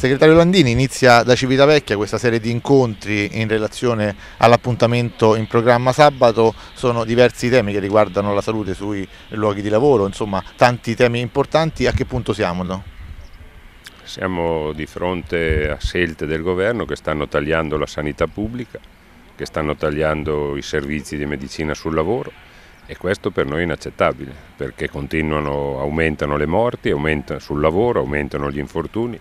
Segretario Landini, inizia da Civitavecchia questa serie di incontri in relazione all'appuntamento in programma sabato, sono diversi i temi che riguardano la salute sui luoghi di lavoro, insomma tanti temi importanti, a che punto siamo? No? Siamo di fronte a scelte del governo che stanno tagliando la sanità pubblica, che stanno tagliando i servizi di medicina sul lavoro e questo per noi è inaccettabile perché continuano, aumentano le morti, aumentano sul lavoro, aumentano gli infortuni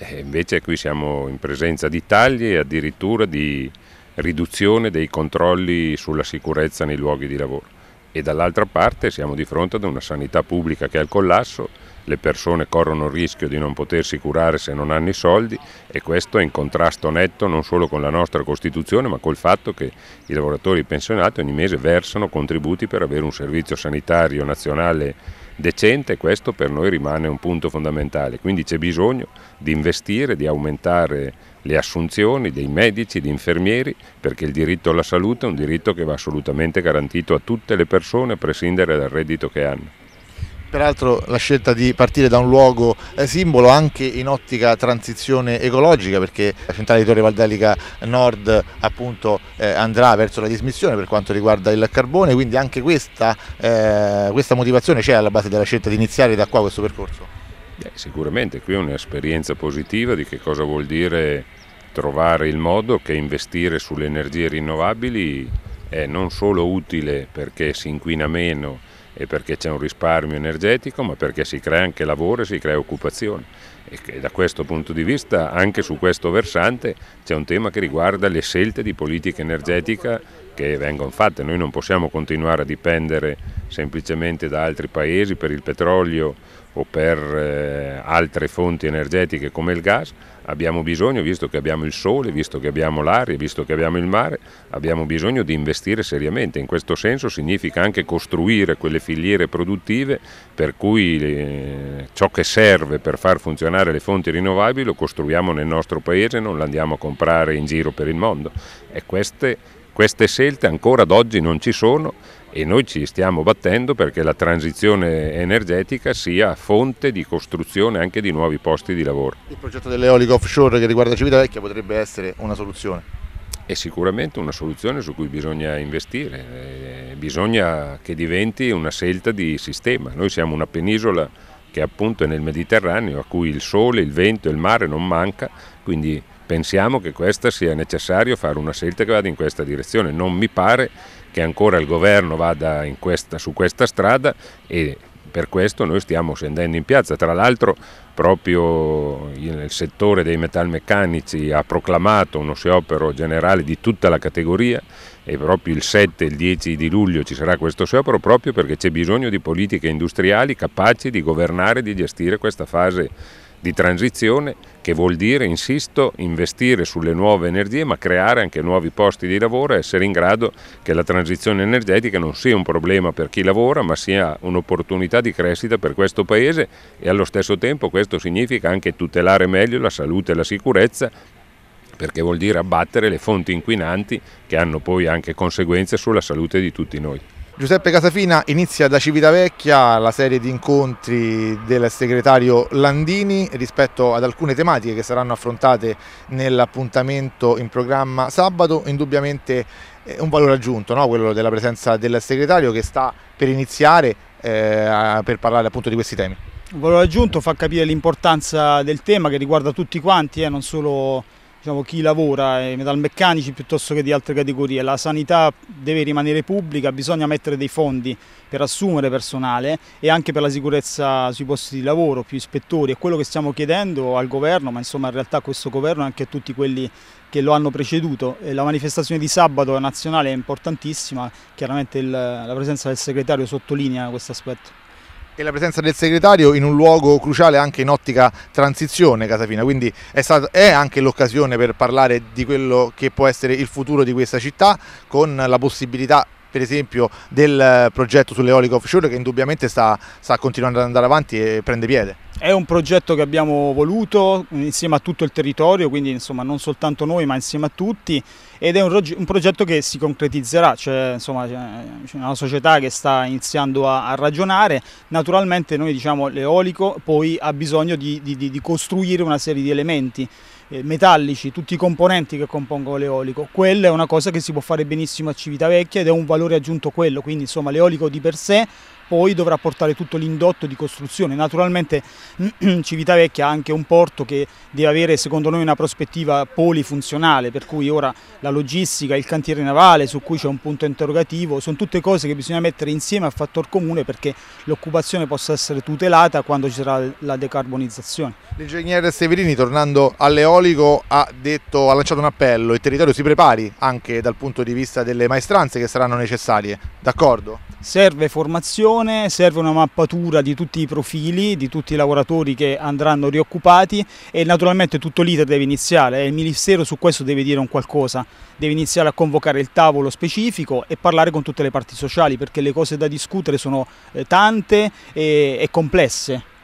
e eh, invece qui siamo in presenza di tagli e addirittura di riduzione dei controlli sulla sicurezza nei luoghi di lavoro. E dall'altra parte siamo di fronte ad una sanità pubblica che è al collasso, le persone corrono il rischio di non potersi curare se non hanno i soldi e questo è in contrasto netto non solo con la nostra Costituzione ma col fatto che i lavoratori pensionati ogni mese versano contributi per avere un servizio sanitario nazionale decente, questo per noi rimane un punto fondamentale, quindi c'è bisogno di investire, di aumentare le assunzioni dei medici, di infermieri, perché il diritto alla salute è un diritto che va assolutamente garantito a tutte le persone a prescindere dal reddito che hanno. Peraltro la scelta di partire da un luogo eh, simbolo anche in ottica transizione ecologica perché la centrale di Torre Valdelica Nord appunto eh, andrà verso la dismissione per quanto riguarda il carbone, quindi anche questa, eh, questa motivazione c'è alla base della scelta di iniziare da qua questo percorso? Beh, sicuramente qui è un'esperienza positiva di che cosa vuol dire trovare il modo che investire sulle energie rinnovabili è non solo utile perché si inquina meno, e perché c'è un risparmio energetico, ma perché si crea anche lavoro e si crea occupazione. E da questo punto di vista, anche su questo versante, c'è un tema che riguarda le scelte di politica energetica che vengono fatte. Noi non possiamo continuare a dipendere semplicemente da altri paesi per il petrolio o per eh, altre fonti energetiche come il gas, abbiamo bisogno, visto che abbiamo il sole, visto che abbiamo l'aria, visto che abbiamo il mare, abbiamo bisogno di investire seriamente. In questo senso significa anche costruire quelle filiere produttive per cui eh, ciò che serve per far funzionare le fonti rinnovabili lo costruiamo nel nostro paese, non lo andiamo a comprare in giro per il mondo. E queste queste scelte ancora ad oggi non ci sono e noi ci stiamo battendo perché la transizione energetica sia fonte di costruzione anche di nuovi posti di lavoro. Il progetto dell'eolico offshore che riguarda Civitavecchia potrebbe essere una soluzione? È sicuramente una soluzione su cui bisogna investire, eh, bisogna che diventi una scelta di sistema. Noi siamo una penisola che appunto è nel Mediterraneo, a cui il sole, il vento e il mare non manca, quindi pensiamo che questa sia necessario fare una scelta che vada in questa direzione. Non mi pare che ancora il governo vada questa, su questa strada e per questo noi stiamo scendendo in piazza. Tra l'altro proprio il settore dei metalmeccanici ha proclamato uno sciopero generale di tutta la categoria e proprio il 7 e il 10 di luglio ci sarà questo sciopero proprio perché c'è bisogno di politiche industriali capaci di governare e di gestire questa fase di transizione che vuol dire, insisto, investire sulle nuove energie ma creare anche nuovi posti di lavoro e essere in grado che la transizione energetica non sia un problema per chi lavora ma sia un'opportunità di crescita per questo Paese e allo stesso tempo questo significa anche tutelare meglio la salute e la sicurezza perché vuol dire abbattere le fonti inquinanti che hanno poi anche conseguenze sulla salute di tutti noi. Giuseppe Casafina inizia da Civitavecchia la serie di incontri del segretario Landini rispetto ad alcune tematiche che saranno affrontate nell'appuntamento in programma sabato, indubbiamente eh, un valore aggiunto, no? quello della presenza del segretario che sta per iniziare eh, per parlare appunto di questi temi. Un valore aggiunto fa capire l'importanza del tema che riguarda tutti quanti, eh, non solo diciamo, chi lavora, eh, i metalmeccanici piuttosto che di altre categorie. La sanità deve rimanere pubblica, bisogna mettere dei fondi per assumere personale e anche per la sicurezza sui posti di lavoro, più ispettori. È quello che stiamo chiedendo al governo, ma insomma in realtà a questo governo e anche a tutti quelli che lo hanno preceduto. la manifestazione di sabato nazionale è importantissima, chiaramente il, la presenza del segretario sottolinea questo aspetto e la presenza del segretario in un luogo cruciale anche in ottica transizione Casafina, quindi è, stato, è anche l'occasione per parlare di quello che può essere il futuro di questa città con la possibilità per esempio del eh, progetto sull'eolico offshore che indubbiamente sta, sta continuando ad andare avanti e prende piede? È un progetto che abbiamo voluto insieme a tutto il territorio, quindi insomma non soltanto noi ma insieme a tutti ed è un, un progetto che si concretizzerà, cioè, c'è una società che sta iniziando a, a ragionare, naturalmente noi diciamo l'eolico poi ha bisogno di, di, di costruire una serie di elementi eh, metallici, tutti i componenti che compongono l'eolico. Quella è una cosa che si può fare benissimo a Civitavecchia ed è un valore aggiunto quello, quindi insomma l'eolico di per sé poi dovrà portare tutto l'indotto di costruzione. Naturalmente Civitavecchia ha anche un porto che deve avere secondo noi una prospettiva polifunzionale, per cui ora la logistica, il cantiere navale su cui c'è un punto interrogativo, sono tutte cose che bisogna mettere insieme a fattor comune perché l'occupazione possa essere tutelata quando ci sarà la decarbonizzazione. L'ingegnere Severini tornando all'eolico ha, detto, ha lanciato un appello, il territorio si prepari anche dal punto di vista delle maestranze che saranno necessarie, d'accordo? Serve formazione gestione, serve una mappatura di tutti i profili, di tutti i lavoratori che andranno rioccupati e naturalmente tutto l'iter deve iniziare il Ministero su questo deve dire un qualcosa, deve iniziare a convocare il tavolo specifico e parlare con tutte le parti sociali perché le cose da discutere sono eh, tante e complesse.